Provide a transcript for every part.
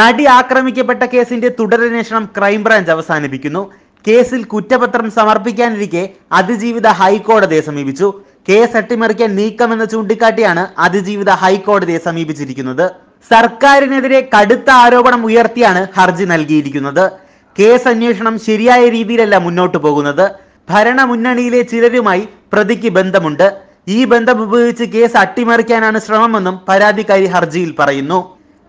നടി ആക്രമിക്കപ്പെട്ട കേസിന്റെ തുടരന്വേഷണം ക്രൈംബ്രാഞ്ച് അവസാനിപ്പിക്കുന്നു കേസിൽ കുറ്റപത്രം സമർപ്പിക്കാനിരിക്കെ അതിജീവിത ഹൈക്കോടതിയെ സമീപിച്ചു കേസ് അട്ടിമറിക്കാൻ നീക്കമെന്ന് ചൂണ്ടിക്കാട്ടിയാണ് അതിജീവിത ഹൈക്കോടതിയെ സമീപിച്ചിരിക്കുന്നത് സർക്കാരിനെതിരെ കടുത്ത ആരോപണം ഉയർത്തിയാണ് ഹർജി നൽകിയിരിക്കുന്നത് കേസ് അന്വേഷണം ശരിയായ രീതിയിലല്ല മുന്നോട്ടു പോകുന്നത് ഭരണമുന്നണിയിലെ ചിലരുമായി പ്രതിക്ക് ബന്ധമുണ്ട് ഈ ബന്ധം ഉപയോഗിച്ച് കേസ് അട്ടിമറിക്കാനാണ് ശ്രമമെന്നും പരാതിക്കാരി ഹർജിയിൽ പറയുന്നു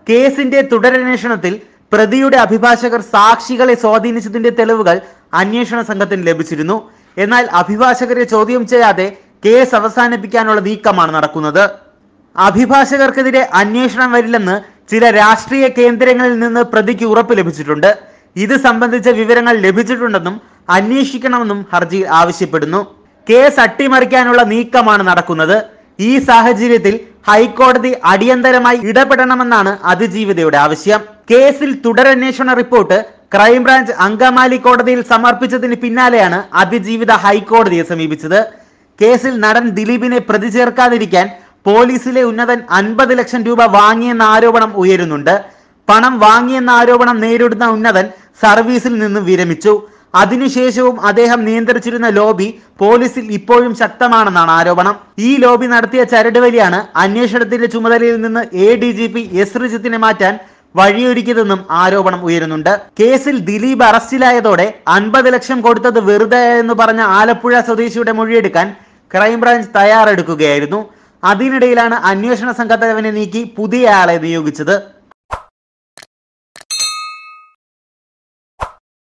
കേസിന്റെ തുടരന്വേഷണത്തിൽ പ്രതിയുടെ അഭിഭാഷകർ സാക്ഷികളെ സ്വാധീനിച്ചതിന്റെ തെളിവുകൾ അന്വേഷണ സംഘത്തിന് ലഭിച്ചിരുന്നു എന്നാൽ അഭിഭാഷകരെ ചോദ്യം ചെയ്യാതെ കേസ് അവസാനിപ്പിക്കാനുള്ള നീക്കമാണ് നടക്കുന്നത് അഭിഭാഷകർക്കെതിരെ അന്വേഷണം വരില്ലെന്ന് ചില രാഷ്ട്രീയ കേന്ദ്രങ്ങളിൽ നിന്ന് പ്രതിക്ക് ഉറപ്പ് ലഭിച്ചിട്ടുണ്ട് ഇത് സംബന്ധിച്ച വിവരങ്ങൾ ലഭിച്ചിട്ടുണ്ടെന്നും അന്വേഷിക്കണമെന്നും ഹർജി ആവശ്യപ്പെടുന്നു കേസ് അട്ടിമറിക്കാനുള്ള നീക്കമാണ് നടക്കുന്നത് ഈ സാഹചര്യത്തിൽ ഹൈക്കോടതി അടിയന്തരമായി ഇടപെടണമെന്നാണ് അതിജീവിതയുടെ ആവശ്യം കേസിൽ തുടരന്വേഷണ റിപ്പോർട്ട് ക്രൈംബ്രാഞ്ച് അങ്കമാലി കോടതിയിൽ സമർപ്പിച്ചതിന് പിന്നാലെയാണ് അതിജീവിത ഹൈക്കോടതിയെ സമീപിച്ചത് കേസിൽ നടൻ ദിലീപിനെ പ്രതി ചേർക്കാതിരിക്കാൻ പോലീസിലെ ഉന്നതൻ അൻപത് ലക്ഷം രൂപ വാങ്ങിയെന്ന ആരോപണം ഉയരുന്നുണ്ട് പണം വാങ്ങിയെന്ന ആരോപണം നേരിടുന്ന ഉന്നതൻ സർവീസിൽ നിന്ന് വിരമിച്ചു അതിനുശേഷവും അദ്ദേഹം നിയന്ത്രിച്ചിരുന്ന ലോബി പോലീസിൽ ഇപ്പോഴും ശക്തമാണെന്നാണ് ആരോപണം ഈ ലോബി നടത്തിയ ചരടുവലിയാണ് അന്വേഷണത്തിന്റെ ചുമതലയിൽ നിന്ന് A D G P S റിജിത്തിനെ മാറ്റാൻ വഴിയൊരുക്കിയതെന്നും ആരോപണം ഉയരുന്നുണ്ട് കേസിൽ ദിലീപ് അറസ്റ്റിലായതോടെ അൻപത് ലക്ഷം കൊടുത്തത് വെറുതെ എന്ന് പറഞ്ഞ ആലപ്പുഴ സ്വദേശിയുടെ മൊഴിയെടുക്കാൻ ക്രൈംബ്രാഞ്ച് തയ്യാറെടുക്കുകയായിരുന്നു അതിനിടയിലാണ് അന്വേഷണ സംഘത്തലവനെ നീക്കി പുതിയ ആളെ നിയോഗിച്ചത്